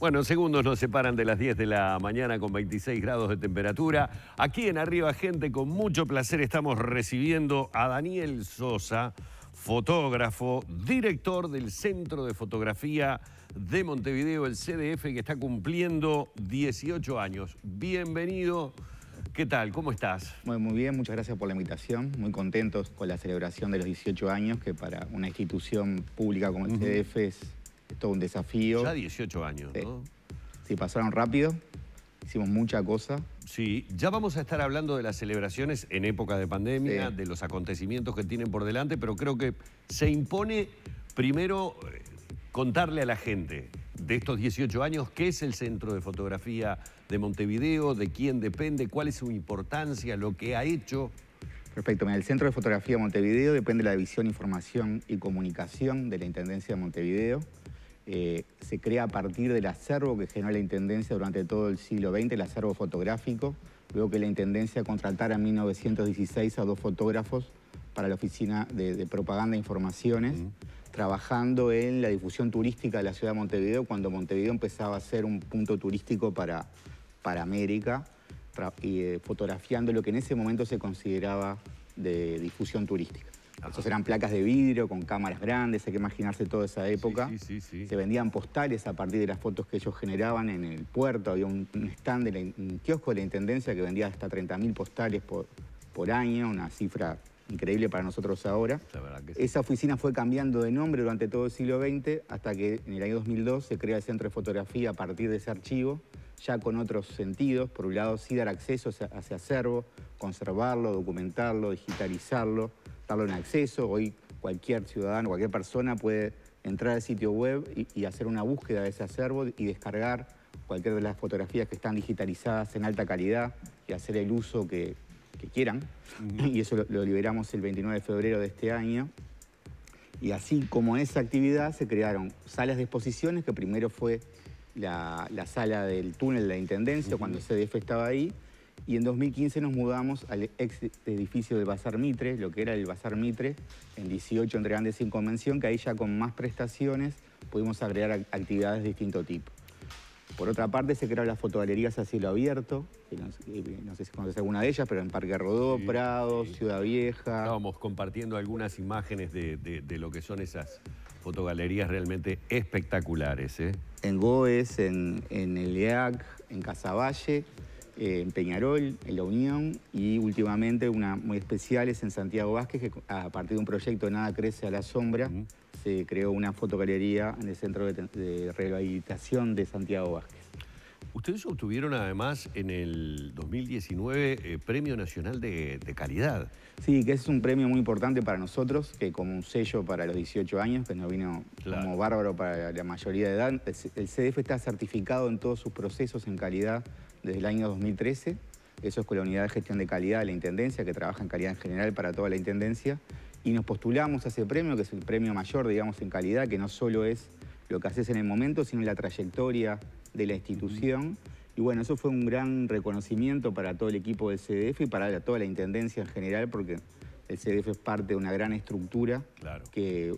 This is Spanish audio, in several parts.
Bueno, segundos nos separan de las 10 de la mañana con 26 grados de temperatura. Aquí en Arriba Gente, con mucho placer estamos recibiendo a Daniel Sosa, fotógrafo, director del Centro de Fotografía de Montevideo, el CDF, que está cumpliendo 18 años. Bienvenido. ¿Qué tal? ¿Cómo estás? Muy, bien, muchas gracias por la invitación. Muy contentos con la celebración de los 18 años, que para una institución pública como el CDF es un desafío. Ya 18 años, sí. ¿no? Sí, pasaron rápido, hicimos mucha cosa. Sí, ya vamos a estar hablando de las celebraciones en época de pandemia, de los acontecimientos que tienen por delante, pero creo que se impone primero eh, contarle a la gente de estos 18 años qué es el Centro de Fotografía de Montevideo, de quién depende, cuál es su importancia, lo que ha hecho. Perfecto, el Centro de Fotografía de Montevideo depende de la División Información y Comunicación de la Intendencia de Montevideo. Eh, se crea a partir del acervo que generó la Intendencia durante todo el siglo XX, el acervo fotográfico. Luego que la Intendencia contratara en 1916 a dos fotógrafos para la Oficina de, Propaganda e Informaciones, trabajando en la difusión turística de la ciudad de Montevideo, cuando Montevideo empezaba a ser un punto turístico para, para América, y, eh, fotografiando lo que en ese momento se consideraba de difusión turística. Esos eran placas de vidrio con cámaras grandes, hay que imaginarse toda esa época. Se vendían postales a partir de las fotos que ellos generaban en el puerto. Había un, stand, de un kiosco de la Intendencia que vendía hasta 30.000 postales por, año, una cifra increíble para nosotros ahora. Esa oficina fue cambiando de nombre durante todo el siglo XX hasta que en el año 2002 se crea el Centro de Fotografía a partir de ese archivo, ya con otros sentidos. Por un lado, sí dar acceso a ese acervo, conservarlo, documentarlo, digitalizarlo, darlo en acceso. Hoy cualquier ciudadano, cualquier persona puede entrar al sitio web y, hacer una búsqueda de ese acervo y descargar cualquiera de las fotografías que están digitalizadas en alta calidad y hacer el uso que, quieran. Y eso lo, liberamos el 29 de febrero de este año. Y así como esa actividad se crearon salas de exposiciones, que primero fue la, sala del túnel de la Intendencia, cuando el cuando CDF estaba ahí, y en 2015 nos mudamos al ex edificio del Bazar Mitre, lo que era el Bazar Mitre, en 18 entre grandes sin Convención, que ahí ya con más prestaciones pudimos agregar actividades de distinto tipo. Por otra parte, se crearon las fotogalerías a cielo abierto, eh, no, sé si conoces alguna de ellas, pero en Parque Rodó, Prado, Ciudad Vieja. Estábamos compartiendo algunas imágenes de, lo que son esas fotogalerías realmente espectaculares. ¿eh? En Goes, en, en el EAC, en Casaballe. Eh, en Peñarol, en La Unión y últimamente una muy especial es en Santiago Vázquez, que a partir de un proyecto Nada Crece a la Sombra, se creó una fotogalería en el Centro de, Rehabilitación de Santiago Vázquez. Ustedes obtuvieron además en el 2019 eh, Premio Nacional de, Calidad. Sí, que es un premio muy importante para nosotros, que como un sello para los 18 años, que nos vino como bárbaro para la mayoría de edad. El CDF está certificado en todos sus procesos en calidad desde el año 2013. Eso es con la unidad de gestión de calidad de la Intendencia, que trabaja en calidad en general para toda la Intendencia. Y nos postulamos a ese premio, que es el premio mayor, digamos, en calidad, que no solo es lo que haces en el momento, sino la trayectoria de la institución. Y bueno, eso fue un gran reconocimiento para todo el equipo del CDF y para toda la Intendencia en general, porque el CDF es parte de una gran estructura que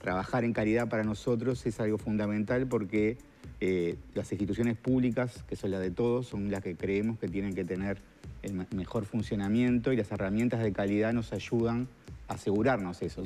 trabajar en calidad para nosotros es algo fundamental porque eh, las instituciones públicas, que son las de todos, son las que creemos que tienen que tener el mejor funcionamiento y las herramientas de calidad nos ayudan a asegurarnos eso.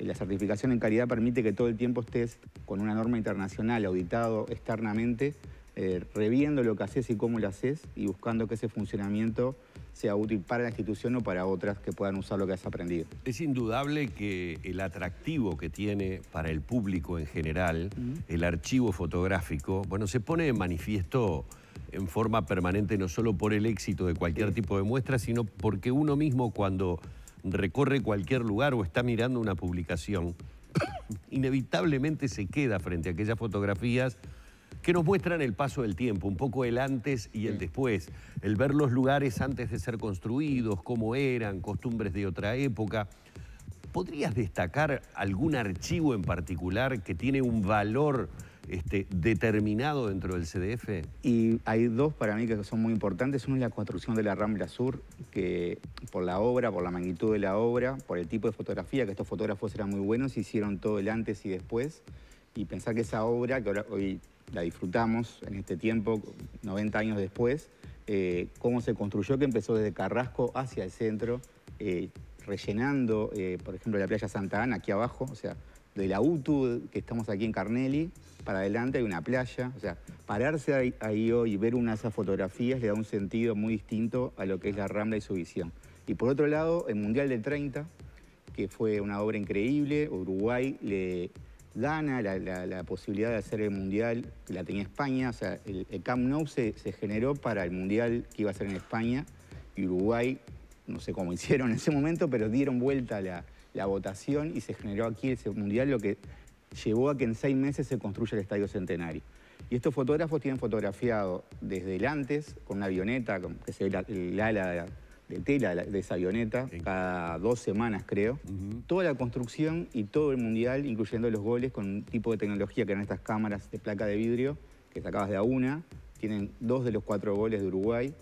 la, certificación en calidad permite que todo el tiempo estés con una norma internacional, auditado externamente, eh, reviendo lo que haces y cómo lo haces y buscando que ese funcionamiento sea útil para la institución o para otras que puedan usar lo que has aprendido. Es indudable que el atractivo que tiene para el público en general el archivo fotográfico, bueno, se pone de manifiesto en forma permanente no solo por el éxito de cualquier tipo de muestra, sino porque uno mismo cuando recorre cualquier lugar o está mirando una publicación, inevitablemente se queda frente a aquellas fotografías que nos muestran el paso del tiempo, un poco el antes y el después, el ver los lugares antes de ser construidos, cómo eran, costumbres de otra época. ¿Podrías destacar algún archivo en particular que tiene un valor este, determinado dentro del CDF? Y hay dos para mí que son muy importantes. Uno es la construcción de la Rambla Sur, que por la obra, por la magnitud de la obra, por el tipo de fotografía, que estos fotógrafos eran muy buenos, hicieron todo el antes y después. Y pensar que esa obra, que ahora hoy la disfrutamos en este tiempo, 90 años después, eh, cómo se construyó, que empezó desde Carrasco hacia el centro, eh, rellenando, eh, por ejemplo, la playa Santa Ana, aquí abajo, o sea, de la UTU, que estamos aquí en Carnelli, para adelante hay una playa, o sea, pararse ahí, ahí hoy y ver una de esas fotografías le da un sentido muy distinto a lo que es la Rambla y su visión. Y por otro lado, el Mundial del 30, que fue una obra increíble, Uruguay le Dana, la, posibilidad de hacer el Mundial, la tenía España, o sea, el, Camp Nou se, generó para el Mundial que iba a ser en España y Uruguay, no sé cómo hicieron en ese momento, pero dieron vuelta la, la votación y se generó aquí ese Mundial, lo que llevó a que en seis meses se construya el Estadio Centenario. Y estos fotógrafos tienen fotografiado desde el antes, con una avioneta, que se el ala de tela de esa avioneta, cada dos semanas creo. Toda la construcción y todo el mundial, incluyendo los goles, con un tipo de tecnología que eran estas cámaras de placa de vidrio, que acabas de a una. Tienen dos de los cuatro goles de Uruguay.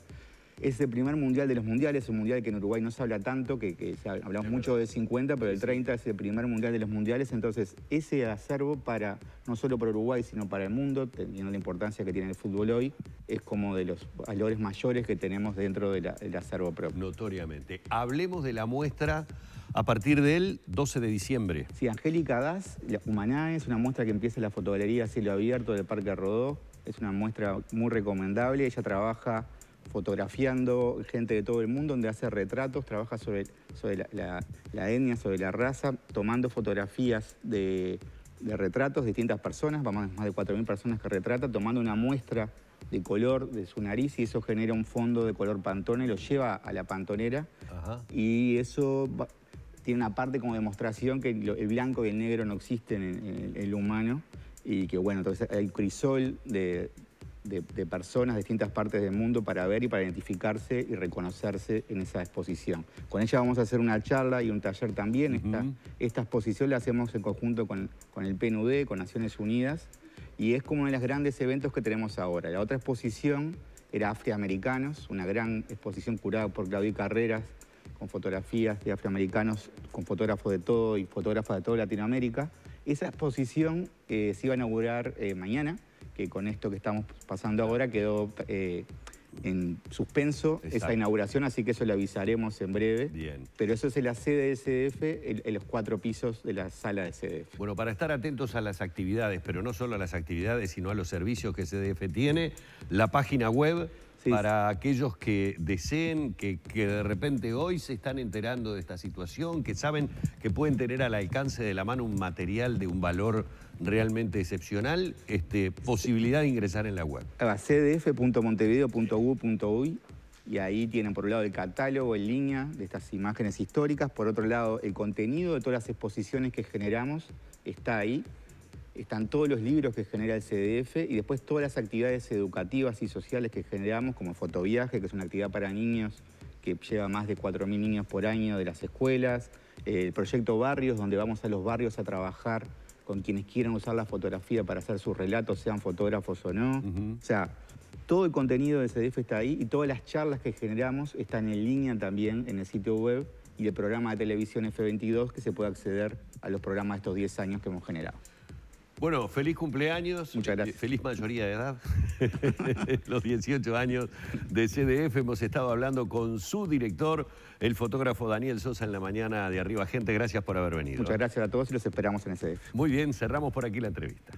Es el primer mundial de los mundiales, un mundial que en Uruguay no se habla tanto, que, hablamos mucho de 50, pero el 30 es el primer mundial de los mundiales. Entonces, ese acervo para, no solo para Uruguay, sino para el mundo, teniendo la importancia que tiene el fútbol hoy, es como de los valores mayores que tenemos dentro del acervo propio. Notoriamente. Hablemos de la muestra a partir del 12 de diciembre. Sí, Angélica Das, la Humaná, es una muestra que empieza en la fotogalería cielo abierto del Parque Rodó. Es una muestra muy recomendable. Ella trabaja fotografiando gente de todo el mundo, donde hace retratos, trabaja sobre, la, etnia, sobre la raza, tomando fotografías de, retratos de distintas personas, más, más de 4.000 personas que retrata, tomando una muestra de color de su nariz y eso genera un fondo de color pantone, lo lleva a la pantonera y eso tiene una parte como demostración que el blanco y el negro no existen en, en el humano y que bueno, entonces el crisol de, de, personas de distintas partes del mundo para ver y para identificarse y reconocerse en esa exposición. Con ella vamos a hacer una charla y un taller también. Esta, exposición la hacemos en conjunto con, el PNUD, con Naciones Unidas, y es como uno de los grandes eventos que tenemos ahora. La otra exposición era Afroamericanos, una gran exposición curada por Claudio Carreras, con fotografías de afroamericanos, con fotógrafos de todo y fotógrafas de toda Latinoamérica. Esa exposición eh, se iba a inaugurar eh, mañana, que con esto que estamos pasando ahora quedó eh, en suspenso esa inauguración, así que eso le avisaremos en breve. Bien. Pero eso es en la sede de en, los cuatro pisos de la sala de CDF. Bueno, para estar atentos a las actividades, pero no solo a las actividades, sino a los servicios que CDF tiene, la página web para aquellos que deseen, que, de repente hoy se están enterando de esta situación, que saben que pueden tener al alcance de la mano un material de un valor realmente excepcional, este, posibilidad de ingresar en la web. cdf.montevideo.gu.uy y ahí tienen por un lado el catálogo en línea de estas imágenes históricas, por otro lado el contenido de todas las exposiciones que generamos está ahí están todos los libros que genera el CDF y después todas las actividades educativas y sociales que generamos, como Fotoviaje, que es una actividad para niños que lleva más de 4.000 niños por año de las escuelas, eh, el proyecto Barrios, donde vamos a los barrios a trabajar con quienes quieran usar la fotografía para hacer sus relatos, sean fotógrafos o no. O sea, todo el contenido del CDF está ahí y todas las charlas que generamos están en línea también en el sitio web y el programa de televisión F22 que se puede acceder a los programas de estos 10 años que hemos generado. Bueno, feliz cumpleaños. Eh, feliz mayoría de edad. Los 18 años de CDF. Hemos estado hablando con su director, el fotógrafo Daniel Sosa, en la mañana de Arriba Gente. Gracias por haber venido. Muchas gracias a todos y los esperamos en CDF. Muy bien, cerramos por aquí la entrevista.